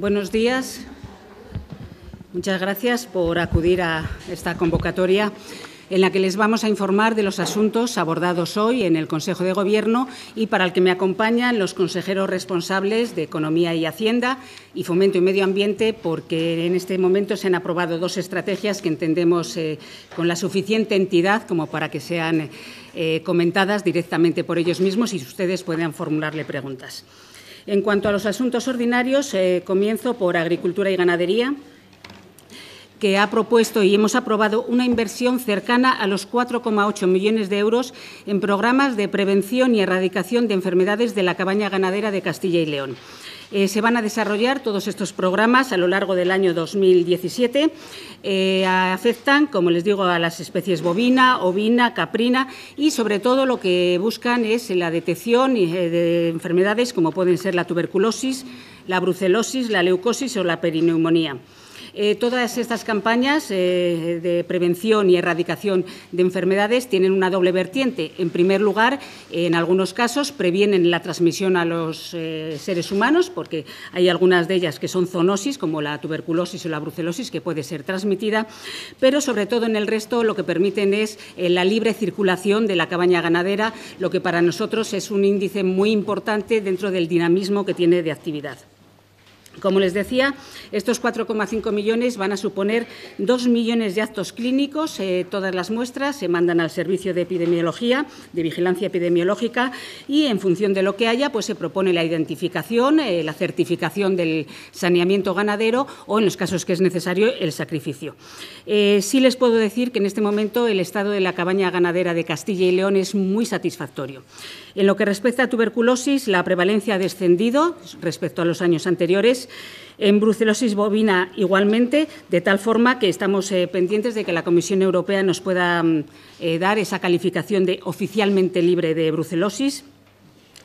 Buenos días. Muchas gracias por acudir a esta convocatoria en la que les vamos a informar de los asuntos abordados hoy en el Consejo de Gobierno y para el que me acompañan los consejeros responsables de Economía y Hacienda y Fomento y Medio Ambiente, porque en este momento se han aprobado dos estrategias que entendemos eh, con la suficiente entidad como para que sean eh, comentadas directamente por ellos mismos y ustedes puedan formularle preguntas. En cuanto a los asuntos ordinarios, eh, comienzo por Agricultura y Ganadería que ha propuesto y hemos aprobado una inversión cercana a los 4,8 millones de euros en programas de prevención y erradicación de enfermedades de la cabaña ganadera de Castilla y León. Eh, se van a desarrollar todos estos programas a lo largo del año 2017. Eh, afectan, como les digo, a las especies bovina, ovina, caprina y, sobre todo, lo que buscan es la detección eh, de enfermedades como pueden ser la tuberculosis, la brucelosis, la leucosis o la perineumonía. Eh, todas estas campañas eh, de prevención y erradicación de enfermedades tienen una doble vertiente. En primer lugar, en algunos casos previenen la transmisión a los eh, seres humanos, porque hay algunas de ellas que son zoonosis, como la tuberculosis o la brucelosis, que puede ser transmitida, pero sobre todo en el resto lo que permiten es la libre circulación de la cabaña ganadera, lo que para nosotros es un índice muy importante dentro del dinamismo que tiene de actividad. Como les decía, estos 4,5 millones van a suponer 2 millones de actos clínicos. Eh, todas las muestras se mandan al servicio de epidemiología, de vigilancia epidemiológica, y en función de lo que haya, pues se propone la identificación, eh, la certificación del saneamiento ganadero o, en los casos que es necesario, el sacrificio. Eh, sí les puedo decir que en este momento el estado de la cabaña ganadera de Castilla y León es muy satisfactorio. En lo que respecta a tuberculosis, la prevalencia ha descendido respecto a los años anteriores en brucelosis bovina igualmente, de tal forma que estamos eh, pendientes de que la Comisión Europea nos pueda mm, eh, dar esa calificación de oficialmente libre de brucelosis.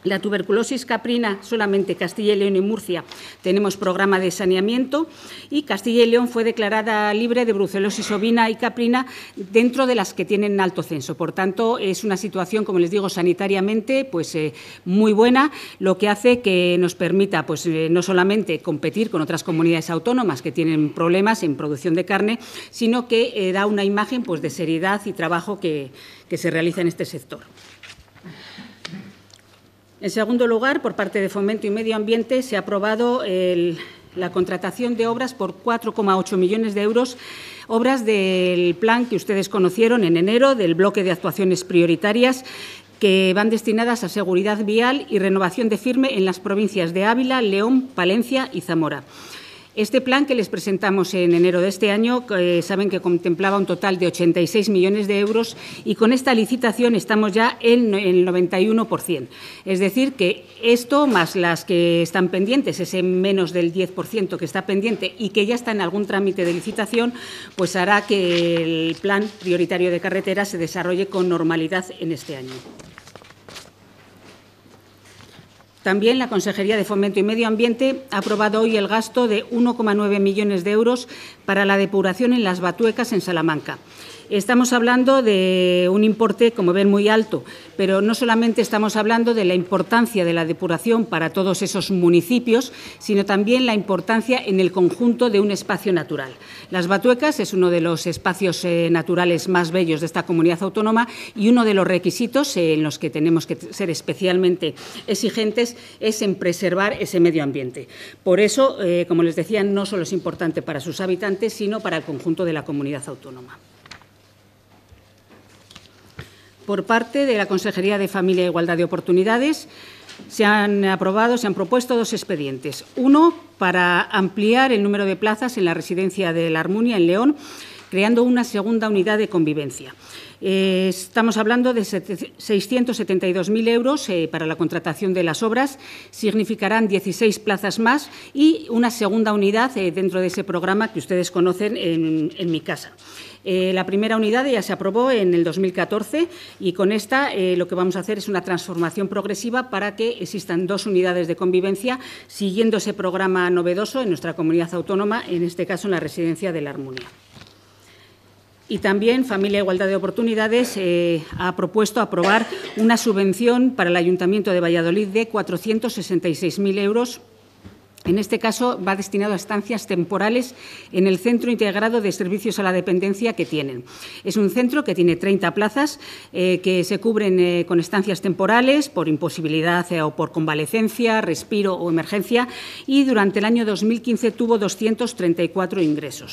La tuberculosis caprina, solamente Castilla y León y Murcia tenemos programa de saneamiento y Castilla y León fue declarada libre de brucelosis ovina y caprina dentro de las que tienen alto censo. Por tanto, es una situación, como les digo, sanitariamente pues, eh, muy buena, lo que hace que nos permita pues, eh, no solamente competir con otras comunidades autónomas que tienen problemas en producción de carne, sino que eh, da una imagen pues, de seriedad y trabajo que se realiza en este sector. En segundo lugar, por parte de Fomento y Medio Ambiente, se ha aprobado la contratación de obras por 4,8 millones de euros, obras del plan que ustedes conocieron en enero, del bloque de actuaciones prioritarias, que van destinadas a seguridad vial y renovación de firme en las provincias de Ávila, León, Palencia y Zamora. Este plan que les presentamos en enero de este año, eh, saben que contemplaba un total de 86 millones de euros y con esta licitación estamos ya en el 91%. Es decir, que esto más las que están pendientes, ese menos del 10% que está pendiente y que ya está en algún trámite de licitación, pues hará que el plan prioritario de carretera se desarrolle con normalidad en este año. También la Consejería de Fomento y Medio Ambiente ha aprobado hoy el gasto de 1,9 millones de euros para la depuración en las batuecas en Salamanca. Estamos hablando de un importe, como ven, muy alto, pero no solamente estamos hablando de la importancia de la depuración para todos esos municipios, sino también la importancia en el conjunto de un espacio natural. Las Batuecas es uno de los espacios eh, naturales más bellos de esta comunidad autónoma y uno de los requisitos en los que tenemos que ser especialmente exigentes es en preservar ese medio ambiente. Por eso, eh, como les decía, no solo es importante para sus habitantes, sino para el conjunto de la comunidad autónoma. Por parte de la Consejería de Familia e Igualdad de Oportunidades, se han aprobado, se han propuesto dos expedientes. Uno, para ampliar el número de plazas en la residencia de la Armunia, en León, creando una segunda unidad de convivencia. Eh, estamos hablando de 672.000 euros eh, para la contratación de las obras, significarán 16 plazas más y una segunda unidad eh, dentro de ese programa que ustedes conocen en, en mi casa. la primera unidad ya se aprobó en el 2014 y con esta lo que vamos a hacer es una transformación progresiva para que existan dos unidades de convivencia siguiendo ese programa novedoso en nuestra comunidad autónoma, en este caso en la residencia de la Armonía. Y también Familia Igualdad de Oportunidades eh, ha propuesto aprobar una subvención para el Ayuntamiento de Valladolid de 466.000 euros en este caso, va destinado a estancias temporales en el Centro Integrado de Servicios a la Dependencia que tienen. Es un centro que tiene 30 plazas eh, que se cubren eh, con estancias temporales por imposibilidad o por convalecencia, respiro o emergencia y durante el año 2015 tuvo 234 ingresos.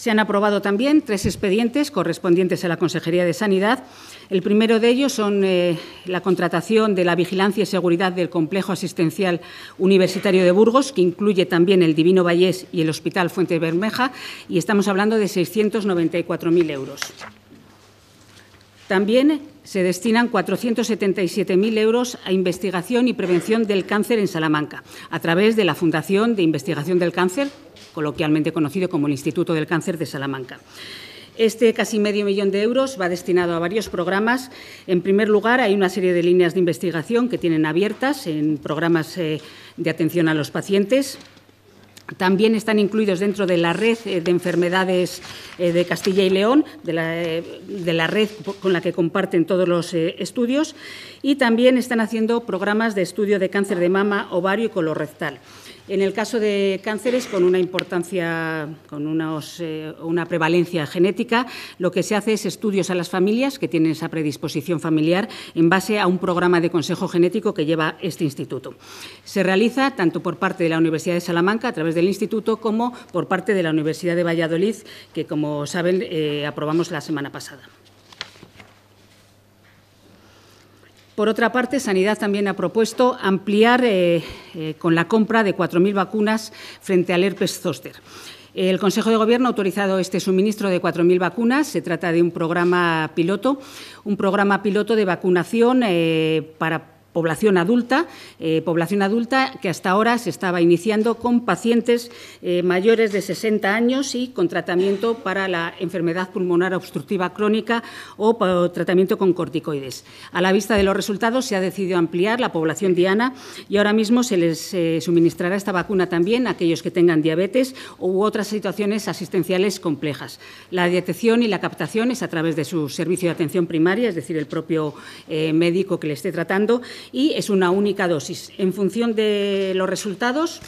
Se han aprobado también tres expedientes correspondientes a la Consejería de Sanidad. El primero de ellos son eh, la contratación de la vigilancia y seguridad del Complejo Asistencial Universitario de Burgos, que incluye también el Divino Vallés y el Hospital Fuente Bermeja, y estamos hablando de 694.000 euros. También se destinan 477.000 euros a investigación y prevención del cáncer en Salamanca, a través de la Fundación de Investigación del Cáncer, coloquialmente conocido como el Instituto del Cáncer de Salamanca. Este casi medio millón de euros va destinado a varios programas. En primer lugar, hay una serie de líneas de investigación que tienen abiertas en programas eh, de atención a los pacientes. También están incluidos dentro de la red eh, de enfermedades eh, de Castilla y León, de la, red con la que comparten todos los estudios, y también están haciendo programas de estudio de cáncer de mama, ovario y colorectal. rectal. En el caso de cánceres con una importancia, con eh, una prevalencia genética, lo que se hace es estudios a las familias que tienen esa predisposición familiar en base a un programa de consejo genético que lleva este instituto. Se realiza tanto por parte de la Universidad de Salamanca a través del instituto como por parte de la Universidad de Valladolid, que como saben eh, aprobamos la semana pasada. Por otra parte, Sanidad también ha propuesto ampliar eh, eh, con la compra de 4.000 vacunas frente al herpes zoster. El Consejo de Gobierno ha autorizado este suministro de 4.000 vacunas. Se trata de un programa piloto, un programa piloto de vacunación eh, para población adulta, eh, población adulta que hasta ahora se estaba iniciando con pacientes eh, mayores de 60 años y con tratamiento para la enfermedad pulmonar obstructiva crónica o tratamiento con corticoides. A la vista de los resultados se ha decidido ampliar la población diana y ahora mismo se les eh, suministrará esta vacuna también a aquellos que tengan diabetes u otras situaciones asistenciales complejas. La detección y la captación es a través de su servicio de atención primaria, es decir, el propio médico que le esté tratando y es una única dosis. En función de los resultados,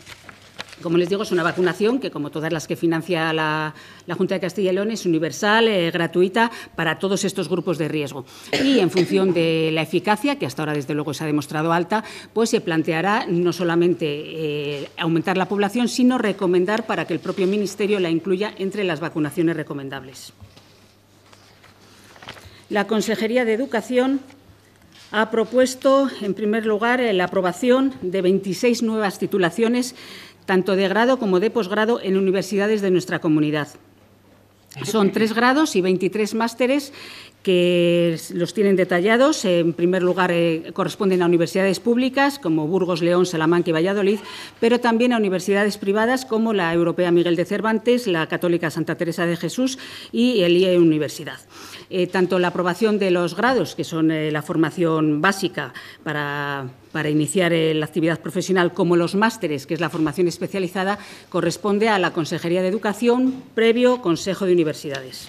como les digo, es una vacunación que, como todas las que financia la, Junta de Castilla y León, es universal, eh, gratuita para todos estos grupos de riesgo. Y en función de la eficacia, que hasta ahora desde luego se ha demostrado alta, pues se planteará no solamente eh, aumentar la población, sino recomendar para que el propio Ministerio la incluya entre las vacunaciones recomendables. La Consejería de Educación ha propuesto, en primer lugar, eh, la aprobación de 26 nuevas titulaciones, tanto de grado como de posgrado, en universidades de nuestra comunidad. Son tres grados y 23 másteres que los tienen detallados. En primer lugar, eh, corresponden a universidades públicas como Burgos, León, Salamanca y Valladolid, pero también a universidades privadas como la Europea Miguel de Cervantes, la Católica Santa Teresa de Jesús y el IE Universidad. Eh, tanto la aprobación de los grados, que son eh, la formación básica para para iniciar la actividad profesional como los másteres, que es la formación especializada, corresponde a la Consejería de Educación, previo Consejo de Universidades.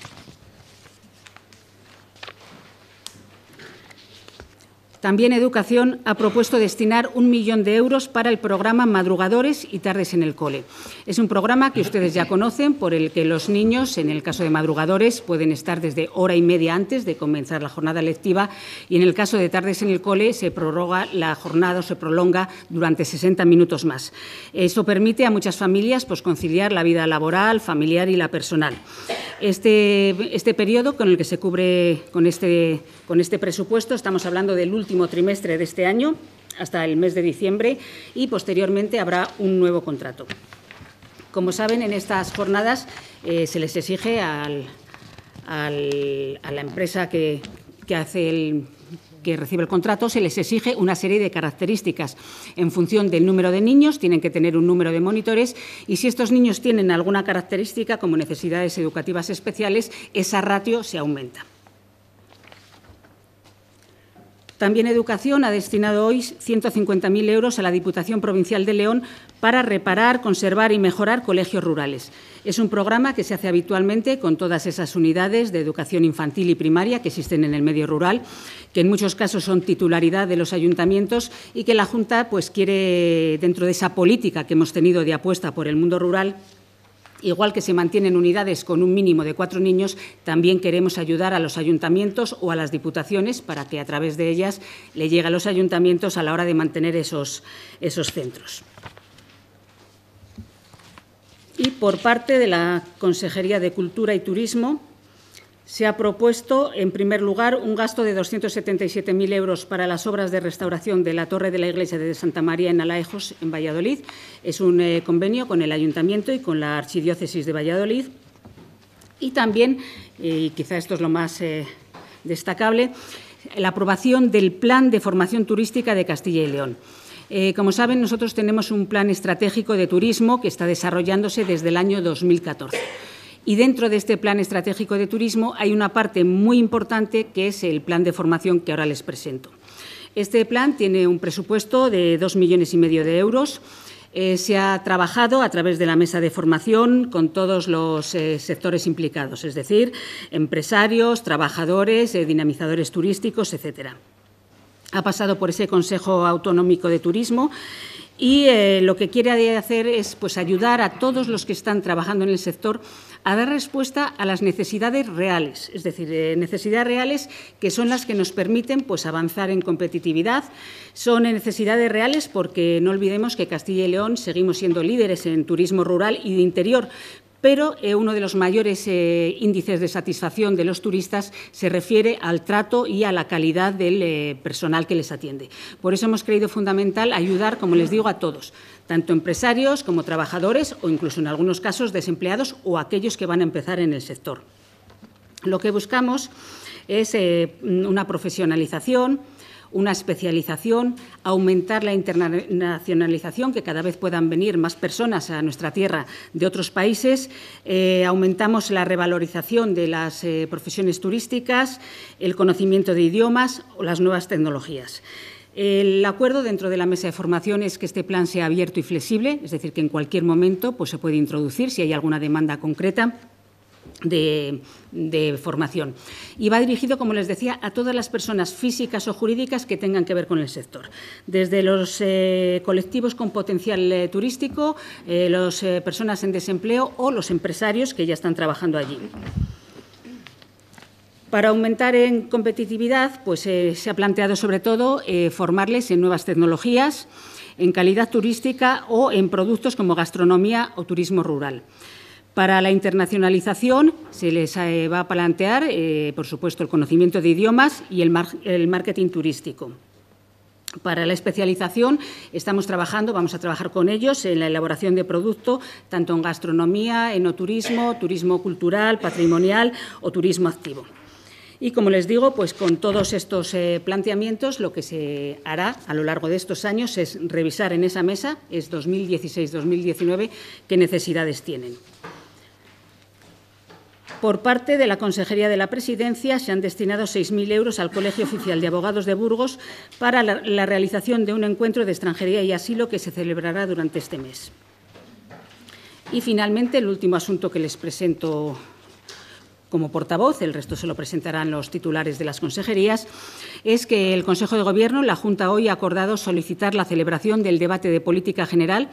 También Educación ha propuesto destinar un millón de euros para el programa Madrugadores y Tardes en el Cole. Es un programa que ustedes ya conocen, por el que los niños, en el caso de madrugadores, pueden estar desde hora y media antes de comenzar la jornada lectiva y en el caso de Tardes en el Cole se prorroga la jornada se prolonga durante 60 minutos más. Eso permite a muchas familias pues, conciliar la vida laboral, familiar y la personal. Este, este periodo con el que se cubre con este, con este presupuesto, estamos hablando del último trimestre de este año, hasta el mes de diciembre, y posteriormente habrá un nuevo contrato. Como saben, en estas jornadas eh, se les exige a la empresa que, que recibe el contrato se les exige una serie de características. En función del número de niños, tienen que tener un número de monitores y si estos niños tienen alguna característica como necesidades educativas especiales, esa ratio se aumenta. También Educación ha destinado hoy 150.000 euros a la Diputación Provincial de León para reparar, conservar y mejorar colegios rurales. Es un programa que se hace habitualmente con todas esas unidades de educación infantil y primaria que existen en el medio rural, que en muchos casos son titularidad de los ayuntamientos y que la Junta pues, quiere, dentro de esa política que hemos tenido de apuesta por el mundo rural, Igual que se mantienen unidades con un mínimo de cuatro niños, también queremos ayudar a los ayuntamientos o a las diputaciones para que a través de ellas le llegue a los ayuntamientos a la hora de mantener esos, esos centros. Y por parte de la Consejería de Cultura y Turismo, se ha propuesto, en primer lugar, un gasto de 277.000 euros para las obras de restauración de la torre de la iglesia de Santa María en Alaejos, en Valladolid. Es un eh, convenio con el Ayuntamiento y con la Archidiócesis de Valladolid. Y también, eh, y quizá esto es lo más eh, destacable, la aprobación del Plan de Formación Turística de Castilla y León. como saben, nosotros tenemos un plan estratégico de turismo que está desarrollándose desde el año 2014. Y dentro de este plan estratégico de turismo hay una parte muy importante que es el plan de formación que ahora les presento. Este plan tiene un presupuesto de dos millones y medio de euros. Eh, se ha trabajado a través de la mesa de formación con todos los eh, sectores implicados, es decir, empresarios, trabajadores, eh, dinamizadores turísticos, etcétera. Ha pasado por ese Consejo Autonómico de Turismo y lo que quiere hacer es pues, ayudar a todos los que están trabajando en el sector a dar respuesta a las necesidades reales, es decir, eh, necesidades reales que son las que nos permiten pues, avanzar en competitividad. Son necesidades reales porque no olvidemos que Castilla y León seguimos siendo líderes en turismo rural y de interior, pero eh, uno de los mayores eh, índices de satisfacción de los turistas se refiere al trato y a la calidad del eh, personal que les atiende. Por eso hemos creído fundamental ayudar, como les digo, a todos, tanto empresarios como trabajadores o incluso en algunos casos desempleados o aquellos que van a empezar en el sector. Lo que buscamos es una profesionalización, una especialización, aumentar la internacionalización, que cada vez puedan venir más personas a nuestra tierra de otros países, eh, aumentamos la revalorización de las eh, profesiones turísticas, el conocimiento de idiomas o las nuevas tecnologías. El acuerdo dentro de la mesa de formación es que este plan sea abierto y flexible, es decir, que en cualquier momento pues, se puede introducir si hay alguna demanda concreta de, formación. Y va dirigido, como les decía, a todas las personas físicas o jurídicas que tengan que ver con el sector, desde los eh, colectivos con potencial eh, turístico, eh, las personas en desempleo o los empresarios que ya están trabajando allí. Para aumentar en competitividad, pues se ha planteado sobre todo formarles en nuevas tecnologías, en calidad turística o en productos como gastronomía o turismo rural. Para la internacionalización se les eh, va a plantear, eh, por supuesto, el conocimiento de idiomas y el, marketing turístico. Para la especialización estamos trabajando, vamos a trabajar con ellos en la elaboración de producto, tanto en gastronomía, enoturismo, turismo cultural, patrimonial o turismo activo. Y como les digo, pues con todos estos eh, planteamientos lo que se hará a lo largo de estos años es revisar en esa mesa, es 2016-2019, qué necesidades tienen. Por parte de la Consejería de la Presidencia se han destinado 6.000 euros al Colegio Oficial de Abogados de Burgos para la, realización de un encuentro de extranjería y asilo que se celebrará durante este mes. Y finalmente, el último asunto que les presento como portavoz, el resto se lo presentarán los titulares de las consejerías, es que el Consejo de Gobierno, la Junta hoy ha acordado solicitar la celebración del debate de política general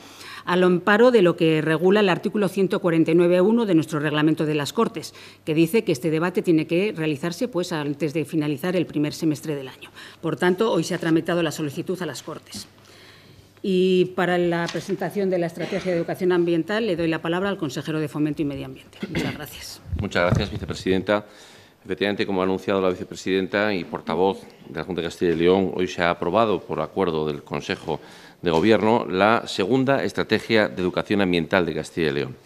al amparo de lo que regula el artículo 149.1 de nuestro reglamento de las Cortes, que dice que este debate tiene que realizarse pues, antes de finalizar el primer semestre del año. Por tanto, hoy se ha tramitado la solicitud a las Cortes. Y para la presentación de la Estrategia de Educación Ambiental le doy la palabra al consejero de Fomento y Medio Ambiente. Muchas gracias. Muchas gracias, vicepresidenta. Efectivamente, como ha anunciado la vicepresidenta y portavoz de la Junta de Castilla y León, hoy se ha aprobado por acuerdo del Consejo de Gobierno la segunda estrategia de educación ambiental de Castilla y León.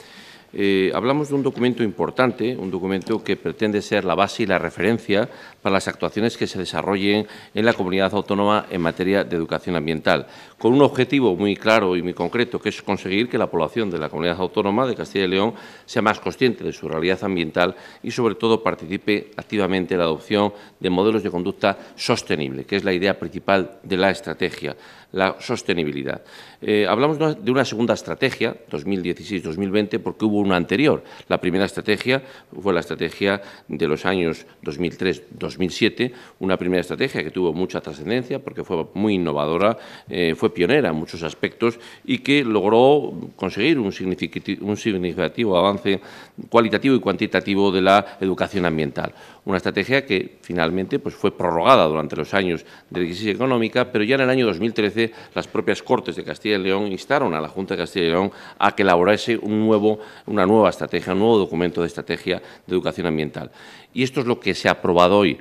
Eh, hablamos de un documento importante, un documento que pretende ser la base y la referencia para las actuaciones que se desarrollen en la comunidad autónoma en materia de educación ambiental, con un objetivo muy claro y muy concreto, que es conseguir que la población de la comunidad autónoma de Castilla y León sea más consciente de su realidad ambiental y, sobre todo, participe activamente en la adopción de modelos de conducta sostenible, que es la idea principal de la estrategia, la sostenibilidad. Eh, hablamos de una segunda estrategia, 2016-2020, porque hubo una anterior. La primera estrategia fue la estrategia de los años 2003-2020, 2007 una primera estrategia que tuvo mucha trascendencia porque fue muy innovadora, eh, fue pionera en muchos aspectos y que logró conseguir un significativo, un significativo avance cualitativo y cuantitativo de la educación ambiental. Una estrategia que finalmente pues, fue prorrogada durante los años de crisis económica, pero ya en el año 2013 las propias Cortes de Castilla y León instaron a la Junta de Castilla y León a que elaborase un nuevo, una nueva estrategia, un nuevo documento de estrategia de educación ambiental. Y esto es lo que se ha aprobado hoy.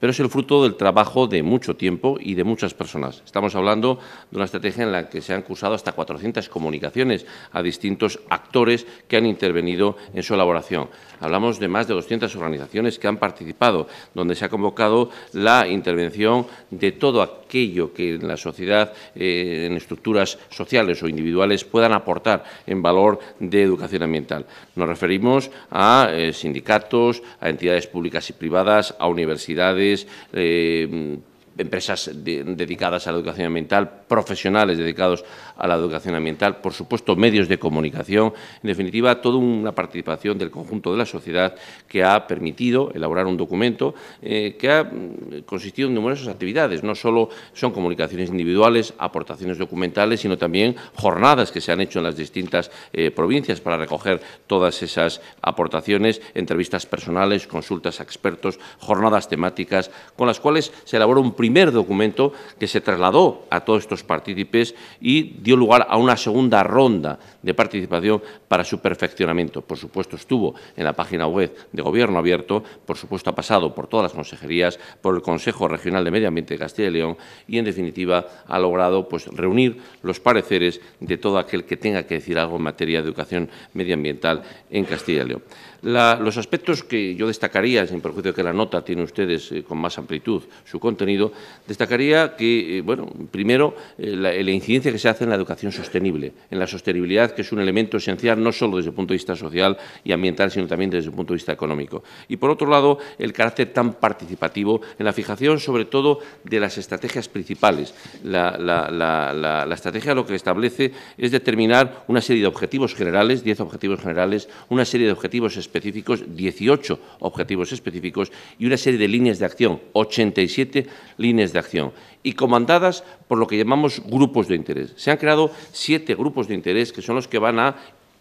pero es el fruto del trabajo de mucho tiempo y de muchas personas. Estamos hablando de una estrategia en la que se han cursado hasta 400 comunicaciones a distintos actores que han intervenido en su elaboración. Hablamos de más de 200 organizaciones que han participado, donde se ha convocado la intervención de todo aquello que en la sociedad, eh, en estructuras sociales o individuales, puedan aportar en valor de educación ambiental. Nos referimos a eh, sindicatos, a entidades públicas y privadas, a universidades, eh, empresas dedicadas a la educación ambiental, profesionales dedicados a la educación ambiental, por supuesto, medios de comunicación, en definitiva, toda una participación del conjunto de la sociedad que ha permitido elaborar un documento eh, que ha mm, consistido en numerosas actividades. No solo son comunicaciones individuales, aportaciones documentales, sino también jornadas que se han hecho en las distintas eh, provincias para recoger todas esas aportaciones, entrevistas personales, consultas a expertos, jornadas temáticas, con las cuales se elaboró un primer documento que se trasladó a todos estos partícipes y dio lugar a una segunda ronda de participación para su perfeccionamiento. Por supuesto, estuvo en la página web de Gobierno Abierto, por supuesto, ha pasado por todas las consejerías, por el Consejo Regional de Medio Ambiente de Castilla y León y, en definitiva, ha logrado pues, reunir los pareceres de todo aquel que tenga que decir algo en materia de educación medioambiental en Castilla y León los aspectos que yo destacaría, sin perjuicio de que la nota tiene ustedes eh, con más amplitud su contenido, destacaría que, eh, bueno, primero, eh, la, incidencia que se hace en la educación sostenible, en la sostenibilidad, que es un elemento esencial no solo desde el punto de vista social y ambiental, sino también desde el punto de vista económico. Y, por otro lado, el carácter tan participativo en la fijación, sobre todo, de las estrategias principales. La, la estrategia lo que establece es determinar una serie de objetivos generales, 10 objetivos generales, una serie de objetivos específicos específicos, 18 objetivos específicos y una serie de líneas de acción, 87 líneas de acción, y comandadas por lo que llamamos grupos de interés. Se han creado siete grupos de interés que son los que van a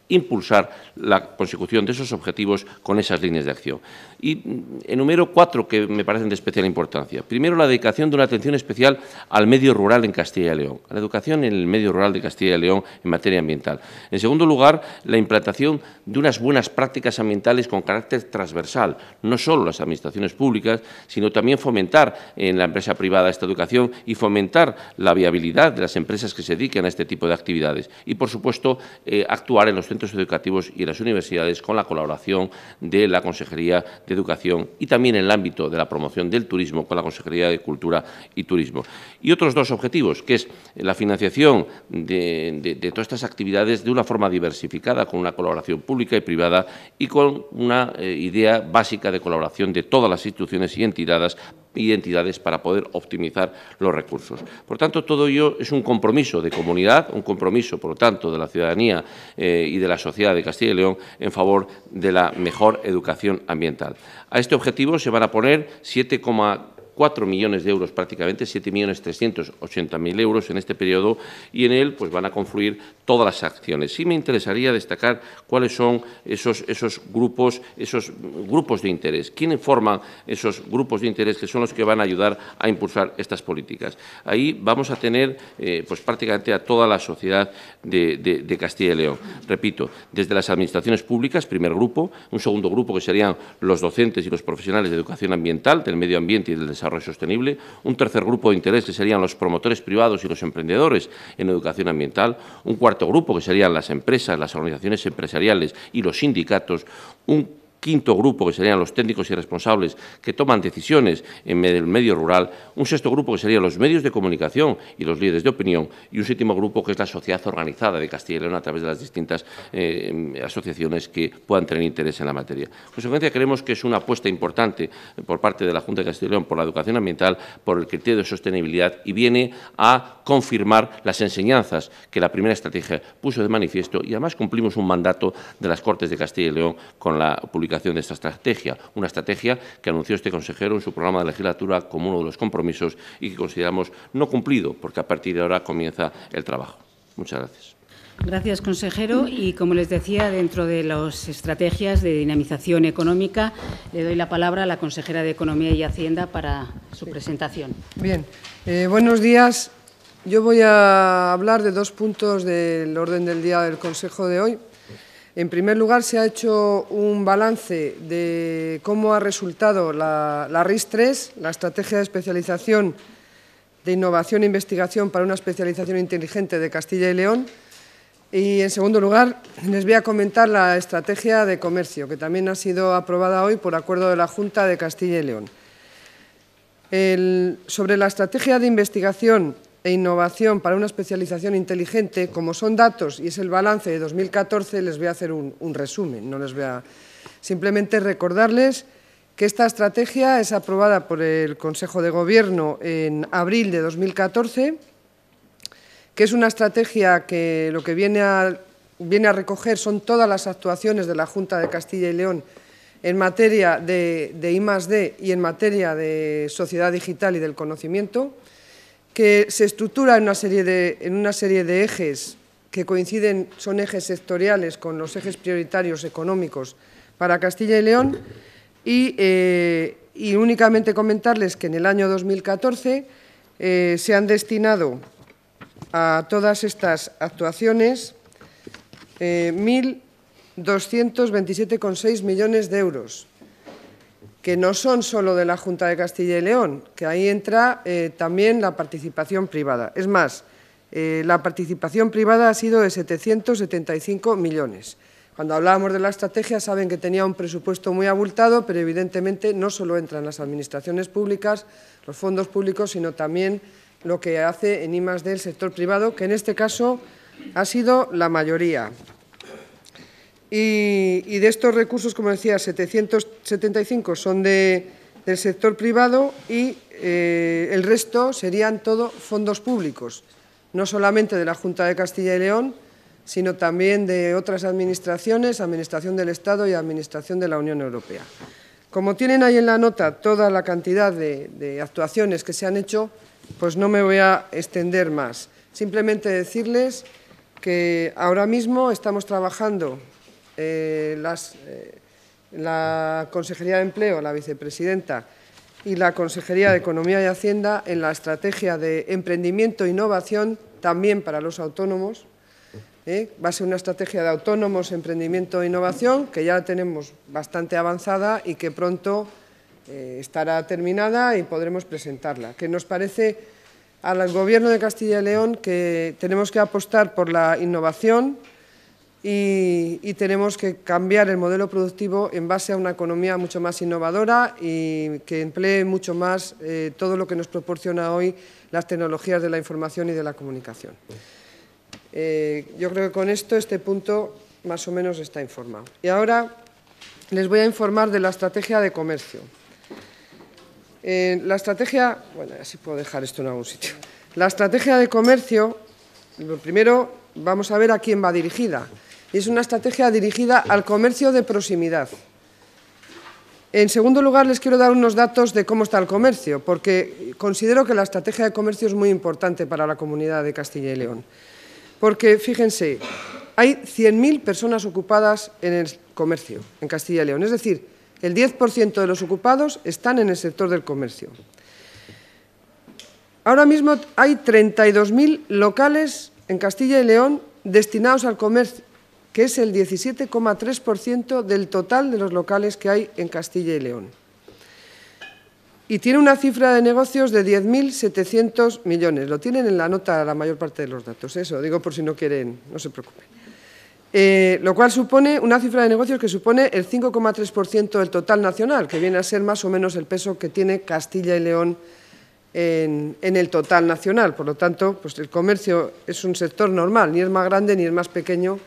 impulsar la consecución de esos objetivos con esas líneas de acción. Y enumero cuatro que me parecen de especial importancia. Primero, la dedicación de una atención especial al medio rural en Castilla y León, a la educación en el medio rural de Castilla y León en materia ambiental. En segundo lugar, la implantación de unas buenas prácticas ambientales con carácter transversal, no solo las administraciones públicas, sino también fomentar en la empresa privada esta educación y fomentar la viabilidad de las empresas que se dediquen a este tipo de actividades. Y, por supuesto, eh, actuar en los centros educativos y las universidades con la colaboración de la Consejería de Educación y también en el ámbito de la promoción del turismo con la Consejería de Cultura y Turismo. Y otros dos objetivos, que es la financiación de, todas estas actividades de una forma diversificada, con una colaboración pública y privada y con una eh, idea básica de colaboración de todas las instituciones y entidades identidades para poder optimizar los recursos. Por tanto, todo ello es un compromiso de comunidad, un compromiso, por lo tanto, de la ciudadanía eh, y de la sociedad de Castilla y León en favor de la mejor educación ambiental. A este objetivo se van a poner 73 4 millones de euros prácticamente, 7.380.000 euros en este periodo y en él pues, van a confluir todas las acciones. Sí me interesaría destacar cuáles son esos, esos, grupos, esos grupos de interés, quiénes forman esos grupos de interés que son los que van a ayudar a impulsar estas políticas. Ahí vamos a tener eh, pues, prácticamente a toda la sociedad de Castilla y León. Repito, desde las administraciones públicas, primer grupo, un segundo grupo que serían los docentes y los profesionales de educación ambiental, del medio ambiente y del desarrollo sostenible, un tercer grupo de interés que serían los promotores privados y los emprendedores en educación ambiental, un cuarto grupo que serían las empresas, las organizaciones empresariales y los sindicatos, un quinto grupo, que serían los técnicos y responsables que toman decisiones en el medio rural, un sexto grupo, que serían los medios de comunicación y los líderes de opinión, y un séptimo grupo, que es la sociedad organizada de Castilla y León a través de las distintas eh, asociaciones que puedan tener interés en la materia. En consecuencia, creemos que es una apuesta importante por parte de la Junta de Castilla y León por la educación ambiental, por el criterio de sostenibilidad y viene a confirmar las enseñanzas que la primera estrategia puso de manifiesto y además cumplimos un mandato de las Cortes de Castilla y León con la publicación de esta estrategia, una estrategia que anunció este consejero en su programa de legislatura como uno de los compromisos y que consideramos no cumplido, porque a partir de ahora comienza el trabajo. Muchas gracias. Gracias, consejero. Y como les decía, dentro de las estrategias de dinamización económica, le doy la palabra a la consejera de Economía y Hacienda para su presentación. Bien, eh, buenos días. Yo voy a hablar de dos puntos del orden del día del Consejo de hoy. En primer lugar, se ha hecho un balance de cómo ha resultado la, RIS-3, la Estrategia de Especialización de Innovación e Investigación para una Especialización Inteligente de Castilla y León. Y, en segundo lugar, les voy a comentar la Estrategia de Comercio, que también ha sido aprobada hoy por acuerdo de la Junta de Castilla y León. sobre la Estrategia de Investigación e innovación para una especialización inteligente, como son datos y es el balance de 2014, les voy a hacer un, resumen. No les voy a... Simplemente recordarles que esta estrategia es aprobada por el Consejo de Gobierno en abril de 2014, que es una estrategia que lo que viene a, recoger son todas las actuaciones de la Junta de Castilla y León en materia de, de I+.D. y en materia de sociedad digital y del conocimiento, que se estructura en una serie de, en una serie de ejes que coinciden, son ejes sectoriales con los ejes prioritarios económicos para Castilla y León. Y, eh, únicamente comentarles que en el año 2014 eh, se han destinado a todas estas actuaciones 1.227,6 eh, millones de euros, que no son solo de la Junta de Castilla y León, que ahí entra eh, también la participación privada. Es más, eh, la participación privada ha sido de 775 millones. Cuando hablábamos de la estrategia saben que tenía un presupuesto muy abultado, pero evidentemente no solo entran las administraciones públicas, los fondos públicos, sino también lo que hace en IMAS del sector privado, que en este caso ha sido la mayoría. Y, de estos recursos, como decía, 775 son del sector privado y eh, el resto serían todo fondos públicos, no solamente de la Junta de Castilla y León, sino también de otras administraciones, Administración del Estado y Administración de la Unión Europea. Como tienen ahí en la nota toda la cantidad de actuaciones que se han hecho, pues no me voy a extender más. Simplemente decirles que ahora mismo estamos trabajando eh, eh, la Consejería de Empleo, la vicepresidenta, y la Consejería de Economía y Hacienda en la estrategia de emprendimiento e innovación también para los autónomos. ¿eh? Va a ser una estrategia de autónomos, emprendimiento e innovación que ya tenemos bastante avanzada y que pronto estará terminada y podremos presentarla. Que nos parece al Gobierno de Castilla y León que tenemos que apostar por la innovación, y, tenemos que cambiar el modelo productivo en base a una economía mucho más innovadora y que emplee mucho más eh, todo lo que nos proporciona hoy las tecnologías de la información y de la comunicación. Eh, yo creo que con esto este punto más o menos está informado. Y ahora les voy a informar de la estrategia de comercio. Eh, la estrategia, bueno, así puedo dejar esto en algún sitio. La estrategia de comercio, lo primero vamos a ver a quién va dirigida. Es una estrategia dirigida al comercio de proximidad. En segundo lugar, les quiero dar unos datos de cómo está el comercio, porque considero que la estrategia de comercio es muy importante para la comunidad de Castilla y León. Porque, fíjense, hay 100.000 personas ocupadas en el comercio en Castilla y León. Es decir, el 10% de los ocupados están en el sector del comercio. Ahora mismo hay 32.000 locales en Castilla y León destinados al comercio, que es el 17,3% del total de los locales que hay en Castilla y León. Y tiene una cifra de negocios de 10.700 millones. Lo tienen en la nota la mayor parte de los datos, eso digo por si no quieren, no se preocupen. Eh, lo cual supone una cifra de negocios que supone el 5,3% del total nacional, que viene a ser más o menos el peso que tiene Castilla y León en, el total nacional. Por lo tanto, pues el comercio es un sector normal, ni es más grande ni es más pequeño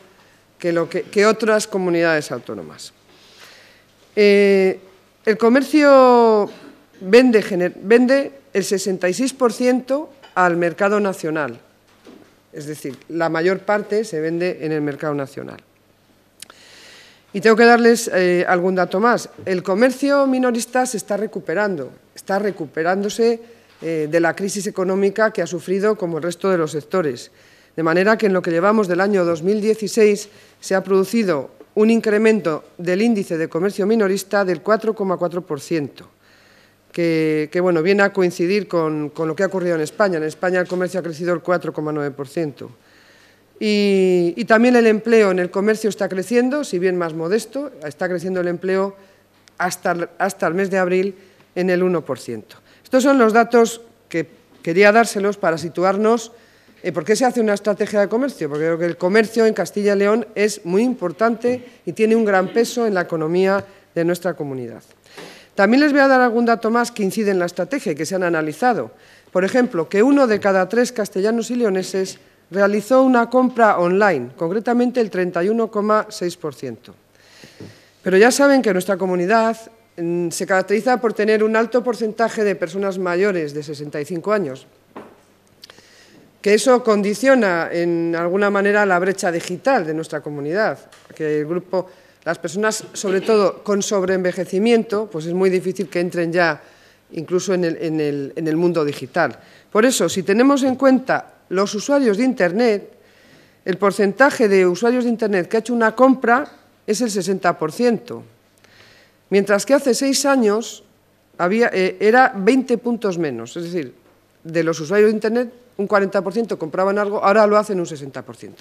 que, otras comunidades autónomas. Eh, el comercio vende, el 66% al mercado nacional, es decir, la mayor parte se vende en el mercado nacional. Y tengo que darles eh, algún dato más. El comercio minorista se está recuperando, está recuperándose eh, de la crisis económica que ha sufrido como el resto de los sectores. De manera que en lo que llevamos del año 2016 se ha producido un incremento del índice de comercio minorista del 4,4%, que, que bueno, viene a coincidir con, lo que ha ocurrido en España. En España el comercio ha crecido el 4,9%. Y, y también el empleo en el comercio está creciendo, si bien más modesto, está creciendo el empleo hasta, hasta el mes de abril en el 1%. Estos son los datos que quería dárselos para situarnos eh, ¿Por qué se hace una estrategia de comercio? Porque creo que el comercio en Castilla y León es muy importante y tiene un gran peso en la economía de nuestra comunidad. También les voy a dar algún dato más que incide en la estrategia y que se han analizado. Por ejemplo, que uno de cada tres castellanos y leoneses realizó una compra online, concretamente el 31,6%. Pero ya saben que nuestra comunidad mm, se caracteriza por tener un alto porcentaje de personas mayores de 65 años, que eso condiciona en alguna manera la brecha digital de nuestra comunidad, que el grupo, las personas sobre todo con sobreenvejecimiento, pues es muy difícil que entren ya incluso en el, mundo digital. Por eso, si tenemos en cuenta los usuarios de Internet, el porcentaje de usuarios de Internet que ha hecho una compra es el 60%, mientras que hace seis años eh, era 20 puntos menos, es decir, de los usuarios de Internet un 40% compraban algo, ahora lo hacen un 60%.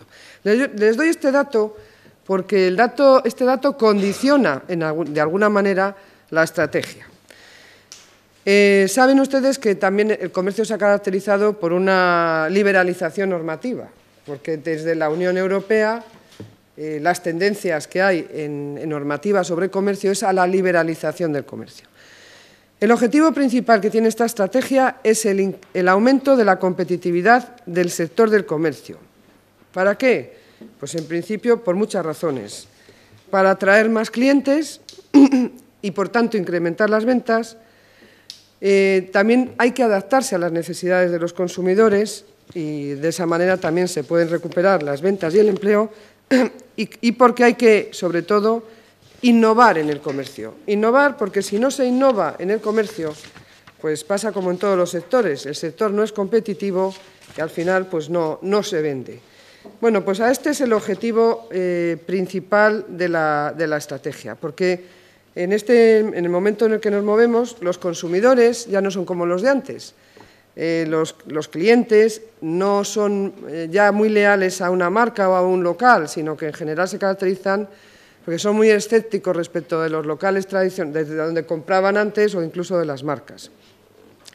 Les, doy este dato porque este dato condiciona de alguna manera la estrategia. Eh, saben ustedes que también el comercio se ha caracterizado por una liberalización normativa, porque desde la Unión Europea eh, las tendencias que hay en normativa sobre comercio es a la liberalización del comercio. El objetivo principal que tiene esta estrategia es el, aumento de la competitividad del sector del comercio. ¿Para qué? Pues en principio por muchas razones. Para atraer más clientes y por tanto incrementar las ventas. Eh, también hay que adaptarse a las necesidades de los consumidores y de esa manera también se pueden recuperar las ventas y el empleo y porque hay que, sobre todo, innovar en el comercio. Innovar porque si no se innova en el comercio, pues pasa como en todos los sectores. El sector no es competitivo y al final pues no, no se vende. Bueno, pues a este es el objetivo eh, principal de la, estrategia, porque en, este, en el momento en el que nos movemos, los consumidores ya no son como los de antes. Eh, los, clientes no son eh, ya muy leales a una marca o a un local, sino que en general se caracterizan porque son muy escépticos respecto de los locales tradicionales, desde donde compraban antes o incluso de las marcas.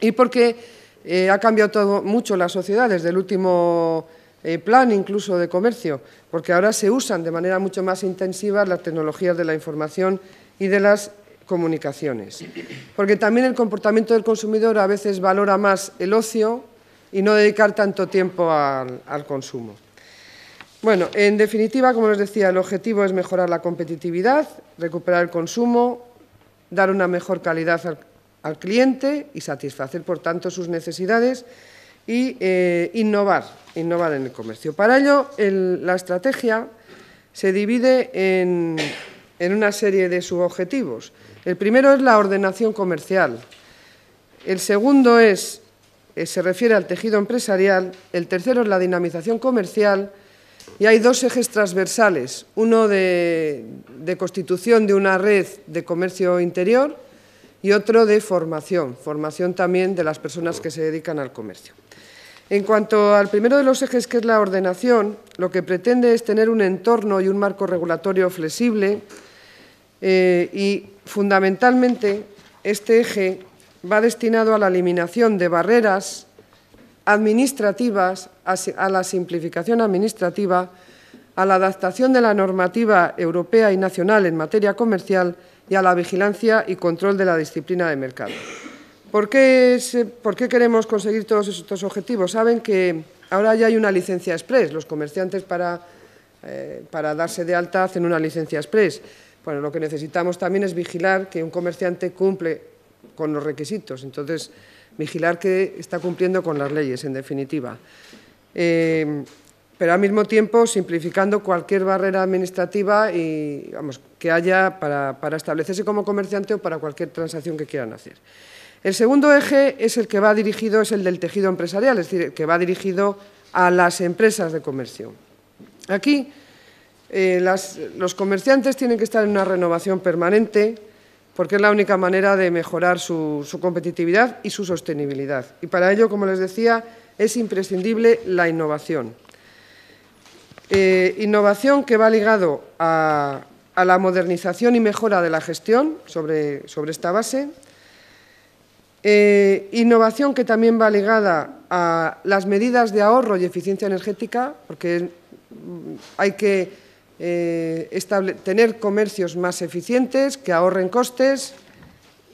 Y porque eh, ha cambiado mucho la sociedad desde el último eh, plan incluso de comercio, porque ahora se usan de manera mucho más intensiva las tecnologías de la información y de las comunicaciones. Porque también el comportamiento del consumidor a veces valora más el ocio y no dedicar tanto tiempo al consumo. Bueno, en definitiva, como les decía, el objetivo es mejorar la competitividad, recuperar el consumo, dar una mejor calidad al, cliente y satisfacer, por tanto, sus necesidades y eh, innovar, innovar en el comercio. Para ello, la estrategia se divide en, una serie de subobjetivos. El primero es la ordenación comercial. El segundo es, eh, se refiere al tejido empresarial. El tercero es la dinamización comercial. Y hay dos ejes transversales, uno de, constitución de una red de comercio interior y otro de formación, formación también de las personas que se dedican al comercio. En cuanto al primero de los ejes, que es la ordenación, lo que pretende es tener un entorno y un marco regulatorio flexible eh, y, fundamentalmente, este eje va destinado a la eliminación de barreras administrativas, a la simplificación administrativa, a la adaptación de la normativa europea y nacional en materia comercial y a la vigilancia y control de la disciplina de mercado. ¿Por qué, queremos conseguir todos estos objetivos? Saben que ahora ya hay una licencia express. Los comerciantes para, eh, para darse de alta hacen una licencia express. Bueno, lo que necesitamos también es vigilar que un comerciante cumple con los requisitos. Entonces, vigilar que está cumpliendo con las leyes, en definitiva. Eh, pero al mismo tiempo simplificando cualquier barrera administrativa y, vamos, que haya para, establecerse como comerciante o para cualquier transacción que quieran hacer. El segundo eje es el que va dirigido, es el del tejido empresarial, es decir, que va dirigido a las empresas de comercio. Aquí eh, los comerciantes tienen que estar en una renovación permanente, porque es la única manera de mejorar su, competitividad y su sostenibilidad. Y para ello, como les decía, es imprescindible la innovación. Eh, innovación que va ligado a, la modernización y mejora de la gestión sobre, esta base. Eh, innovación que también va ligada a las medidas de ahorro y eficiencia energética, porque mm, hay que eh, tener comercios más eficientes, que ahorren costes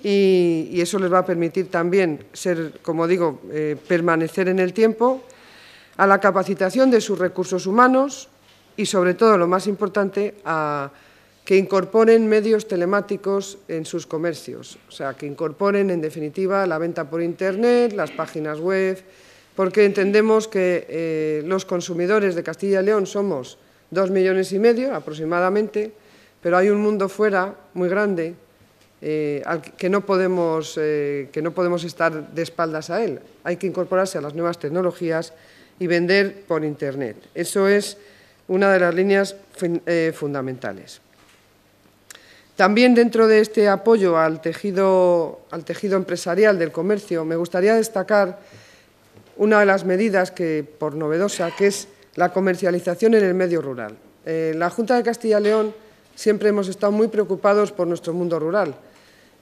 y, eso les va a permitir también ser, como digo, eh, permanecer en el tiempo, a la capacitación de sus recursos humanos y, sobre todo, lo más importante, a que incorporen medios telemáticos en sus comercios, o sea, que incorporen, en definitiva, la venta por Internet, las páginas web, porque entendemos que eh, los consumidores de Castilla y León somos dos millones y medio aproximadamente, pero hay un mundo fuera muy grande eh, al que, no podemos, eh, que no podemos estar de espaldas a él. Hay que incorporarse a las nuevas tecnologías y vender por Internet. Eso es una de las líneas eh, fundamentales. También dentro de este apoyo al tejido, al tejido empresarial del comercio, me gustaría destacar una de las medidas que, por novedosa, que es la comercialización en el medio rural. la Junta de Castilla y León siempre hemos estado muy preocupados por nuestro mundo rural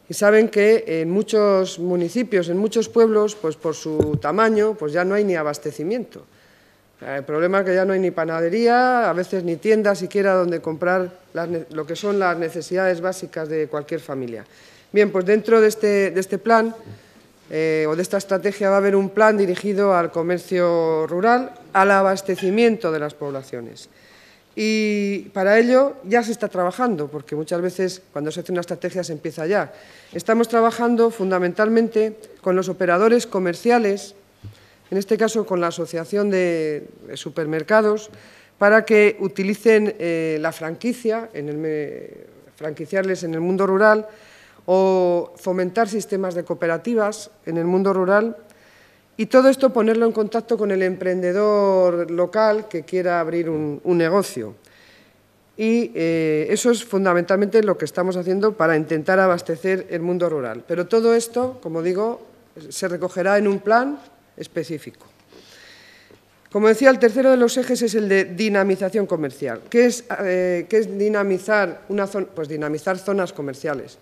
y saben que en muchos municipios, en muchos pueblos, pues por su tamaño, pues ya no hay ni abastecimiento. El problema es que ya no hay ni panadería, a veces ni tienda siquiera donde comprar lo que son las necesidades básicas de cualquier familia. Bien, pues dentro de este, este plan eh, o de esta estrategia va a haber un plan dirigido al comercio rural al abastecimiento de las poblaciones. Y para ello ya se está trabajando, porque muchas veces cuando se hace una estrategia se empieza ya. Estamos trabajando fundamentalmente con los operadores comerciales, en este caso con la Asociación de Supermercados, para que utilicen eh, la franquicia, franquiciarles en el mundo rural, o fomentar sistemas de cooperativas en el mundo rural y todo esto ponerlo en contacto con el emprendedor local que quiera abrir un, negocio. Y eh, eso es fundamentalmente lo que estamos haciendo para intentar abastecer el mundo rural. Pero todo esto, como digo, se recogerá en un plan específico. Como decía, el tercero de los ejes es el de dinamización comercial. ¿Qué es, eh, es dinamizar, una zona? Pues dinamizar zonas comerciales.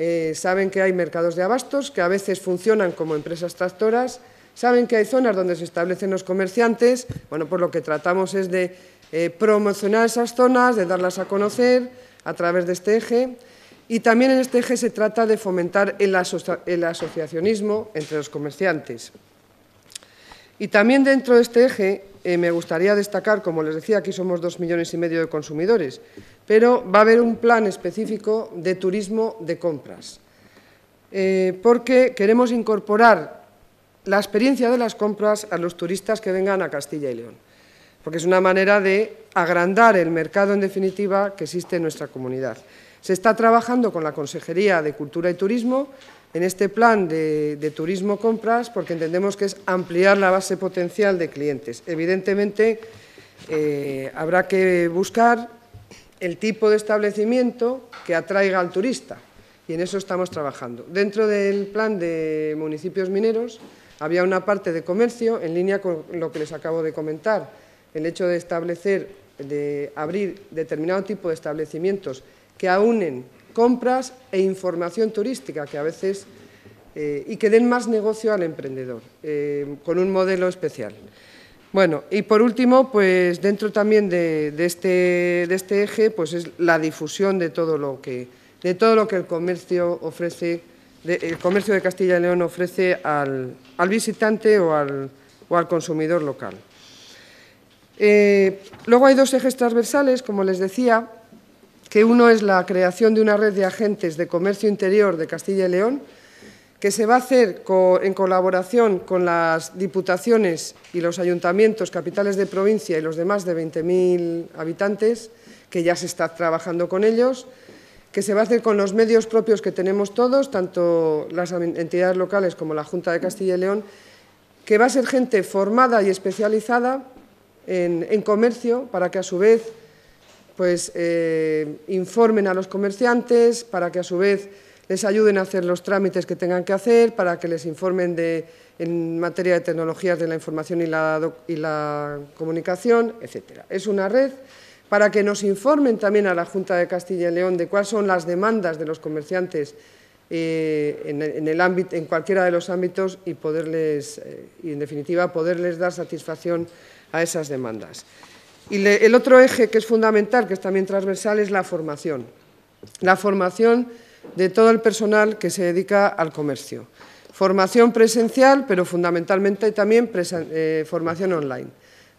Eh, saben que hay mercados de abastos que a veces funcionan como empresas tractoras, saben que hay zonas donde se establecen los comerciantes, bueno, por lo que tratamos es de eh, promocionar esas zonas, de darlas a conocer a través de este eje. Y también en este eje se trata de fomentar el asociacionismo entre los comerciantes. Y también dentro de este eje eh, me gustaría destacar, como les decía, aquí somos dos millones y medio de consumidores, pero va a haber un plan específico de turismo de compras, eh, porque queremos incorporar la experiencia de las compras a los turistas que vengan a Castilla y León, porque es una manera de agrandar el mercado, en definitiva, que existe en nuestra comunidad. Se está trabajando con la Consejería de Cultura y Turismo en este plan de, turismo compras porque entendemos que es ampliar la base potencial de clientes. Evidentemente, eh, habrá que buscar el tipo de establecimiento que atraiga al turista y en eso estamos trabajando. Dentro del plan de municipios mineros había una parte de comercio en línea con lo que les acabo de comentar, el hecho de establecer, de abrir determinado tipo de establecimientos que aunen compras e información turística, que a veces eh, y que den más negocio al emprendedor, eh, con un modelo especial. Bueno, y por último, pues dentro también este, de, este, eje, pues es la difusión de todo lo que, de todo lo que el comercio ofrece, de, el comercio de Castilla y León ofrece al, visitante o al, consumidor local. Eh, luego hay dos ejes transversales, como les decía, que uno es la creación de una red de agentes de comercio interior de Castilla y León, que se va a hacer en colaboración con las diputaciones y los ayuntamientos, capitales de provincia y los demás de 20.000 habitantes, que ya se está trabajando con ellos, que se va a hacer con los medios propios que tenemos todos, tanto las entidades locales como la Junta de Castilla y León, que va a ser gente formada y especializada en comercio para que a su vez pues, eh, informen a los comerciantes para que a su vez les ayuden a hacer los trámites que tengan que hacer, para que les informen de, en materia de tecnologías de la información y la, comunicación, etcétera. Es una red para que nos informen también a la Junta de Castilla y León de cuáles son las demandas de los comerciantes eh, en, el ámbito, en cualquiera de los ámbitos y poderles, eh, y en definitiva, poderles dar satisfacción a esas demandas. Y el otro eje que es fundamental, que es también transversal, es la formación. La formación de todo el personal que se dedica al comercio. Formación presencial, pero fundamentalmente también eh, formación online.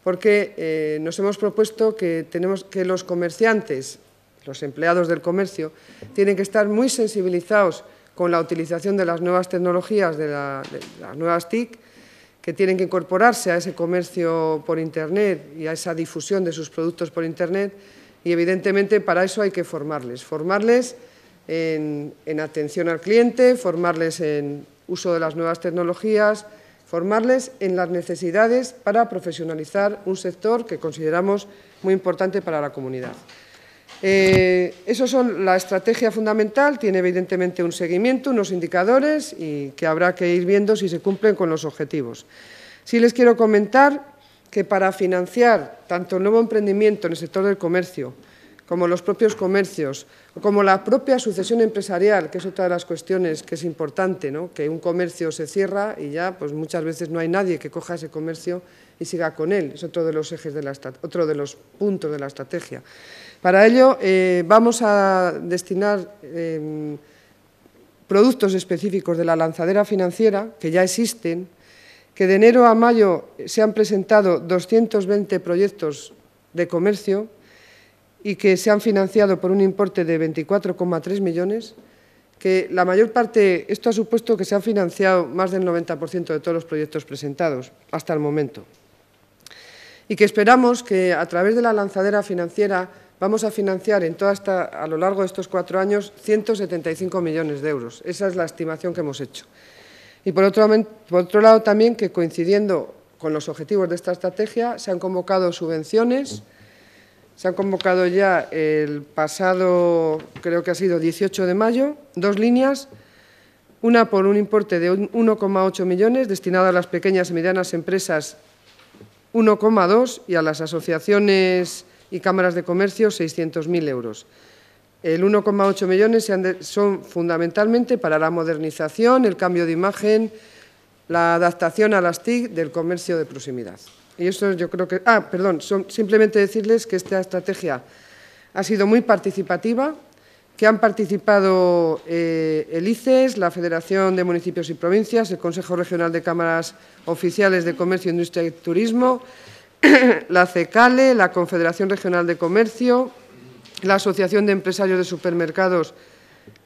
Porque eh, nos hemos propuesto que, tenemos, que los comerciantes, los empleados del comercio, tienen que estar muy sensibilizados con la utilización de las nuevas tecnologías, de, de las nuevas TIC, que tienen que incorporarse a ese comercio por Internet y a esa difusión de sus productos por Internet y evidentemente para eso hay que formarles, formarles en, atención al cliente, formarles en uso de las nuevas tecnologías, formarles en las necesidades para profesionalizar un sector que consideramos muy importante para la comunidad. Eh, eso son la estrategia fundamental, tiene evidentemente un seguimiento, unos indicadores y que habrá que ir viendo si se cumplen con los objetivos. Sí les quiero comentar que para financiar tanto el nuevo emprendimiento en el sector del comercio, como los propios comercios, como la propia sucesión empresarial, que es otra de las cuestiones que es importante, que un comercio se cierra y ya pues muchas veces no hay nadie que coja ese comercio y siga con él. Es otro de los ejes de la otro de los puntos de la estrategia. Para ello eh, vamos a destinar eh, productos específicos de la lanzadera financiera, que ya existen, que de enero a mayo se han presentado 220 proyectos de comercio y que se han financiado por un importe de 24,3 millones, que la mayor parte, esto ha supuesto que se han financiado más del 90% de todos los proyectos presentados hasta el momento. Y que esperamos que a través de la lanzadera financiera vamos a financiar en toda esta, a lo largo de estos cuatro años 175 millones de euros. Esa es la estimación que hemos hecho. Y por otro, lado también que coincidiendo con los objetivos de esta estrategia se han convocado subvenciones, se han convocado ya el pasado, creo que ha sido 18 de mayo, dos líneas, una por un importe de 1,8 millones destinado a las pequeñas y medianas empresas 1,2 y a las asociaciones y cámaras de comercio 600.000 euros. El 1,8 millones son fundamentalmente para la modernización, el cambio de imagen, la adaptación a las TIC del comercio de proximidad. Y eso yo creo que... Ah, perdón, simplemente decirles que esta estrategia ha sido muy participativa, que han participado eh, el ICES, la Federación de Municipios y Provincias, el Consejo Regional de Cámaras Oficiales de Comercio, Industria y Turismo, la CECALE, la Confederación Regional de Comercio, la Asociación de Empresarios de Supermercados,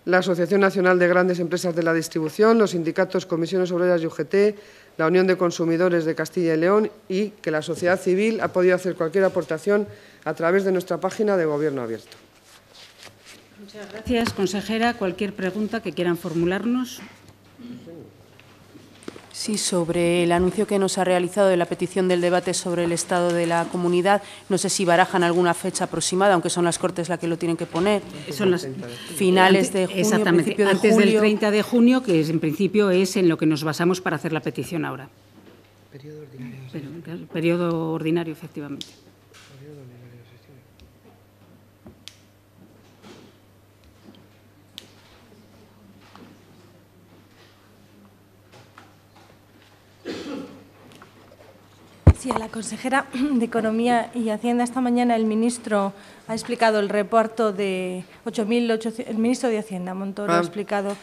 la Asociación Nacional de Grandes Empresas de la Distribución, los sindicatos, comisiones obreras y UGT, la Unión de Consumidores de Castilla y León y que la sociedad civil ha podido hacer cualquier aportación a través de nuestra página de Gobierno Abierto. Muchas gracias, consejera. Cualquier pregunta que quieran formularnos. Sí, sobre el anuncio que nos ha realizado de la petición del debate sobre el estado de la comunidad, no sé si barajan alguna fecha aproximada, aunque son las Cortes las que lo tienen que poner. Eh, son las finales de junio, Exactamente, antes del 30 de junio, que es, en principio es en lo que nos basamos para hacer la petición ahora. Periodo ordinario. periodo ordinario, efectivamente. a la consejera de Economía y Hacienda esta mañana el ministro ha explicado el reparto de 8.800, el ministro de Hacienda, Montoro, ha ah. explicado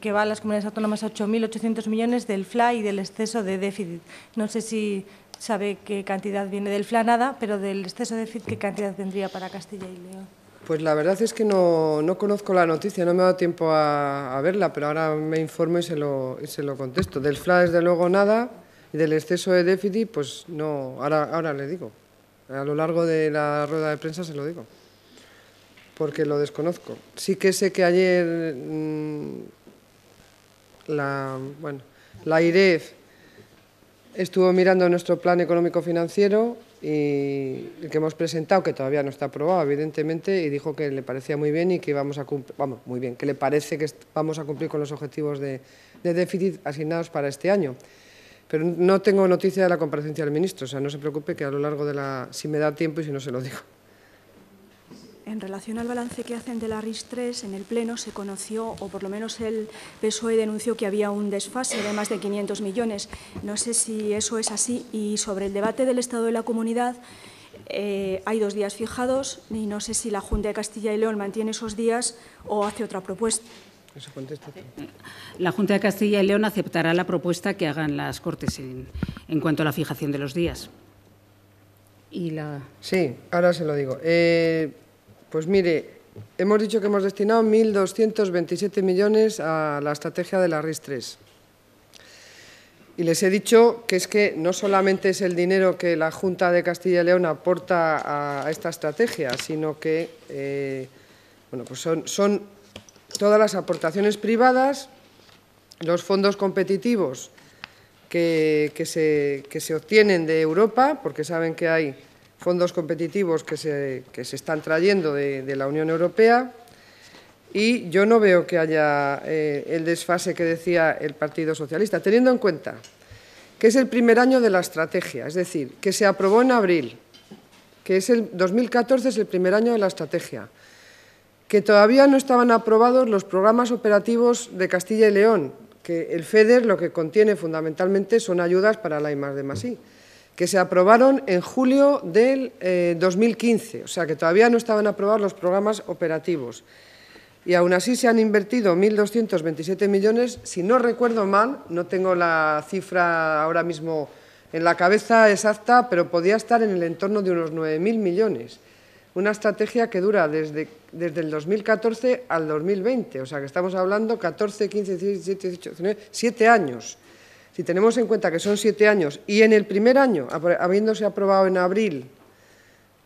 que va a las comunidades autónomas 8.800 millones del FLA y del exceso de déficit. No sé si sabe qué cantidad viene del FLA, nada, pero del exceso de déficit, ¿qué cantidad vendría para Castilla y León? Pues la verdad es que no, conozco la noticia, no me ha dado tiempo a, verla, pero ahora me informo y se lo, y se lo contesto. Del FLA, desde luego, nada, y del exceso de déficit, pues no, ahora, ahora le digo. A lo largo de la rueda de prensa se lo digo, porque lo desconozco. Sí que sé que ayer mm, la, bueno, la IREF estuvo mirando nuestro plan económico-financiero y el que hemos presentado, que todavía no está aprobado, evidentemente, y dijo que le parecía muy bien y que vamos a cumplir, vamos, muy bien, que le parece que vamos a cumplir con los objetivos de déficit asignados para este año. Pero no tengo noticia de la comparecencia del ministro, o sea, no se preocupe que a lo largo de la... si me da tiempo y si no se lo digo. En relación al balance que hacen de la RIS-3, en el Pleno se conoció, o por lo menos el PSOE denunció que había un desfase de más de 500 millones. No sé si eso es así. Y sobre el debate del Estado de la Comunidad, eh, hay dos días fijados y no sé si la Junta de Castilla y León mantiene esos días o hace otra propuesta la Junta de Castilla y León aceptará la propuesta que hagan las Cortes en, cuanto a la fijación de los días. Y la... Sí, ahora se lo digo. Eh, pues mire, hemos dicho que hemos destinado 1.227 millones a la estrategia de la RIS 3. Y les he dicho que es que no solamente es el dinero que la Junta de Castilla y León aporta a, esta estrategia, sino que eh, bueno, pues son, son todas las aportaciones privadas, los fondos competitivos que, se, obtienen de Europa, porque saben que hay fondos competitivos que se, están trayendo de, la Unión Europea, y yo no veo que haya eh, el desfase que decía el Partido Socialista, teniendo en cuenta que es el primer año de la estrategia, es decir, que se aprobó en abril, que es el 2014 es el primer año de la estrategia que todavía no estaban aprobados los programas operativos de Castilla y León, que el FEDER lo que contiene fundamentalmente son ayudas para la I de Masí, que se aprobaron en julio del 2015, eh, o sea que todavía no estaban aprobados los programas operativos. Y aún así se han invertido 1.227 millones, si no recuerdo mal, no tengo la cifra ahora mismo en la cabeza exacta, pero podía estar en el entorno de unos 9.000 millones una estrategia que dura desde, desde el 2014 al 2020, o sea que estamos hablando 14, 15, 17, 18, 19, 7 años. Si tenemos en cuenta que son 7 años y en el primer año, habiéndose aprobado en abril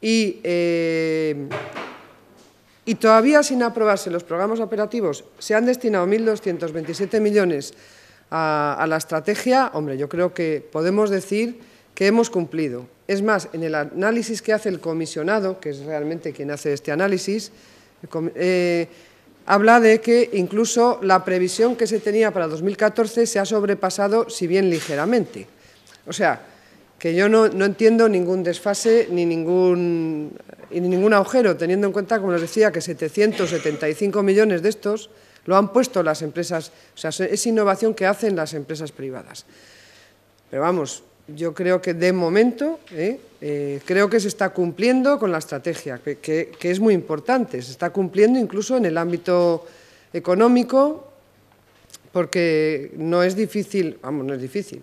y, eh, y todavía sin aprobarse los programas operativos, se han destinado 1.227 millones a, a la estrategia, hombre, yo creo que podemos decir que hemos cumplido. Es más, en el análisis que hace el comisionado, que es realmente quien hace este análisis, eh, habla de que incluso la previsión que se tenía para 2014 se ha sobrepasado, si bien ligeramente. O sea, que yo no, entiendo ningún desfase ni ningún, ni ningún agujero, teniendo en cuenta, como les decía, que 775 millones de estos lo han puesto las empresas, o sea, es innovación que hacen las empresas privadas. Pero vamos, yo creo que de momento ¿eh? Eh, creo que se está cumpliendo con la estrategia, que, es muy importante. Se está cumpliendo incluso en el ámbito económico, porque no es difícil, vamos, no es difícil,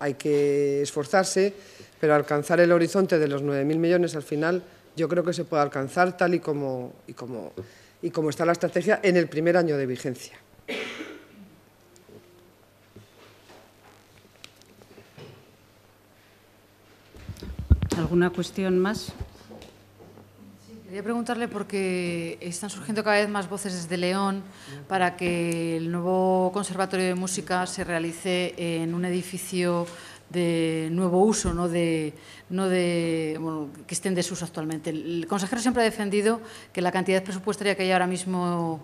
hay que esforzarse, pero alcanzar el horizonte de los 9.000 millones al final yo creo que se puede alcanzar tal y y como, y como está la estrategia en el primer año de vigencia. ¿Alguna cuestión más? Quería preguntarle porque están surgiendo cada vez más voces desde León para que el nuevo Conservatorio de Música se realice en un edificio de nuevo uso, no de, no de que esté en desuso actualmente. El consejero siempre ha defendido que la cantidad presupuestaria que hay ahora mismo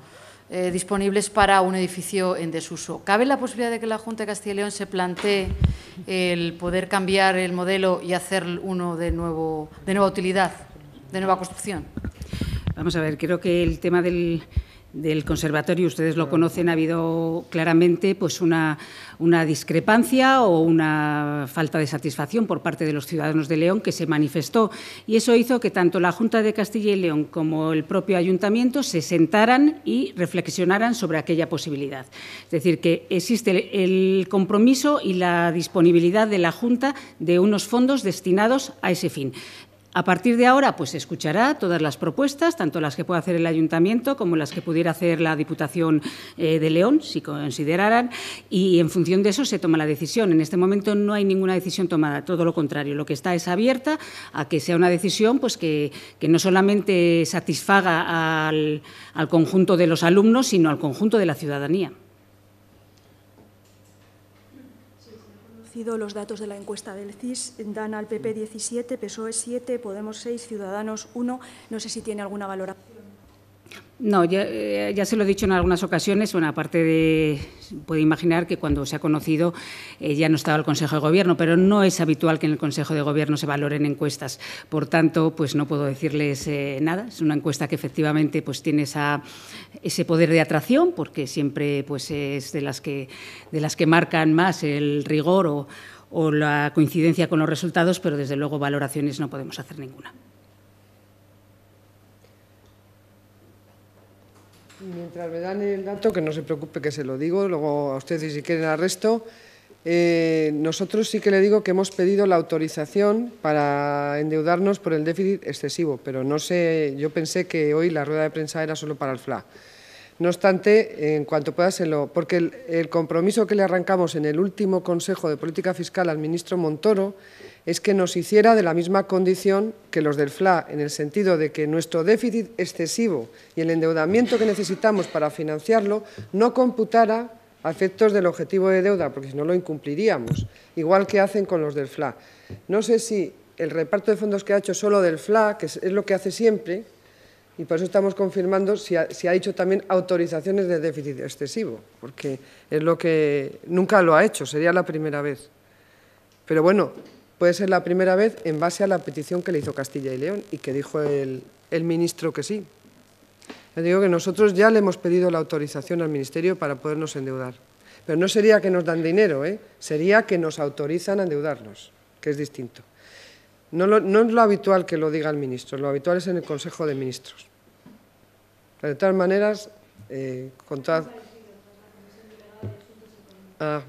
eh, disponibles para un edificio en desuso. ¿Cabe la posibilidad de que la Junta de Castilla y León se plantee el poder cambiar el modelo y hacer uno de, nuevo, de nueva utilidad, de nueva construcción? Vamos a ver, creo que el tema del del conservatorio, ustedes lo conocen, ha habido claramente pues una, una, discrepancia o una falta de satisfacción por parte de los ciudadanos de León que se manifestó y eso hizo que tanto la Junta de Castilla y León como el propio ayuntamiento se sentaran y reflexionaran sobre aquella posibilidad. Es decir, que existe el compromiso y la disponibilidad de la Junta de unos fondos destinados a ese fin. A partir de ahora, pues escuchará todas las propuestas, tanto las que pueda hacer el ayuntamiento como las que pudiera hacer la Diputación eh, de León, si consideraran, y en función de eso se toma la decisión. En este momento no hay ninguna decisión tomada, todo lo contrario, lo que está es abierta a que sea una decisión pues, que, no solamente satisfaga al conjunto de los alumnos, sino al conjunto de la ciudadanía. los datos de la encuesta del CIS dan al PP 17, PSOE 7, Podemos 6, Ciudadanos 1. No sé si tiene alguna valoración. No, eh, ya, se lo he dicho en algunas ocasiones. Bueno, aparte de. Puede imaginar que cuando se ha conocido eh, ya no estaba el Consejo de Gobierno, pero no es habitual que en el Consejo de Gobierno se valoren encuestas. Por tanto, pues no puedo decirles eh, nada. Es una encuesta que efectivamente pues, tiene ese poder de atracción, porque siempre pues, es de las, que, de las que marcan más el rigor o la coincidencia con los resultados, pero desde luego valoraciones no podemos hacer ninguna. Mientras me dan el dato, que no se preocupe que se lo digo, luego a usted si quieren al resto, eh, nosotros sí que le digo que hemos pedido la autorización para endeudarnos por el déficit excesivo, pero no sé, yo pensé que hoy la rueda de prensa era solo para el FLA. No obstante, en cuanto pueda, se porque el compromiso que le arrancamos en el último Consejo de Política Fiscal al ministro Montoro es que nos hiciera de la misma condición que los del FLA, en el sentido de que nuestro déficit excesivo y el endeudamiento que necesitamos para financiarlo no computara a efectos del objetivo de deuda, porque si no lo incumpliríamos, igual que hacen con los del FLA. No sé si el reparto de fondos que ha hecho solo del FLA, que es lo que hace siempre, y por eso estamos confirmando si ha, hecho también autorizaciones de déficit excesivo, porque es lo que nunca lo ha hecho, sería la primera vez. Pero bueno, Puede ser la primera vez en base a la petición que le hizo Castilla y León y que dijo el, el ministro que sí. Le digo que nosotros ya le hemos pedido la autorización al Ministerio para podernos endeudar. Pero no sería que nos dan dinero, ¿eh? sería que nos autorizan a endeudarnos, que es distinto. No, es lo habitual que lo diga el ministro, lo habitual es en el Consejo de Ministros. Pero de todas maneras, eh, Ah,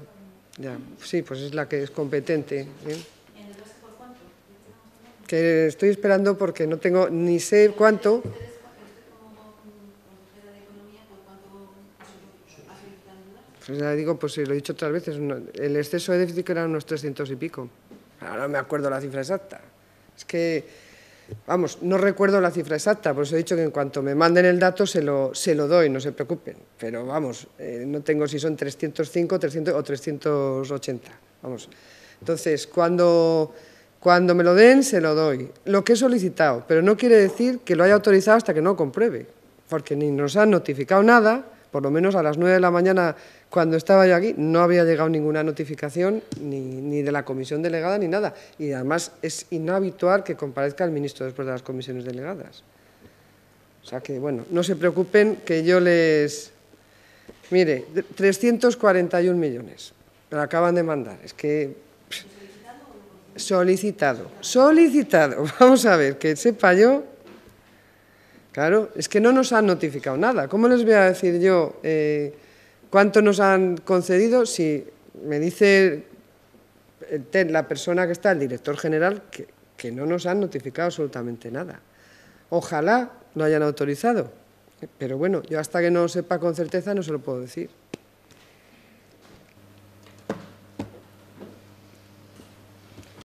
ya, sí, pues es la que es competente. ¿eh? que estoy esperando porque no tengo ni sé cuánto. Pues ya digo, pues lo he dicho otras veces, el exceso de déficit que eran unos 300 y pico. Ahora no me acuerdo la cifra exacta. Es que, vamos, no recuerdo la cifra exacta, por eso he dicho que en cuanto me manden el dato se lo, se lo doy, no se preocupen. Pero vamos, eh, no tengo si son 305 300, o 380. Vamos. Entonces, cuando cuando me lo den, se lo doy. Lo que he solicitado, pero no quiere decir que lo haya autorizado hasta que no compruebe, porque ni nos han notificado nada, por lo menos a las nueve de la mañana cuando estaba yo aquí, no había llegado ninguna notificación ni, ni, de la comisión delegada ni nada. Y además es inhabitual que comparezca el ministro después de las comisiones delegadas. O sea que, bueno, no se preocupen que yo les... Mire, 341 millones, me lo acaban de mandar. Es que solicitado. Solicitado. Vamos a ver, que sepa yo. Claro, es que no nos han notificado nada. ¿Cómo les voy a decir yo eh, cuánto nos han concedido si me dice la persona que está, el director general, que, no nos han notificado absolutamente nada? Ojalá no hayan autorizado. Pero bueno, yo hasta que no sepa con certeza no se lo puedo decir.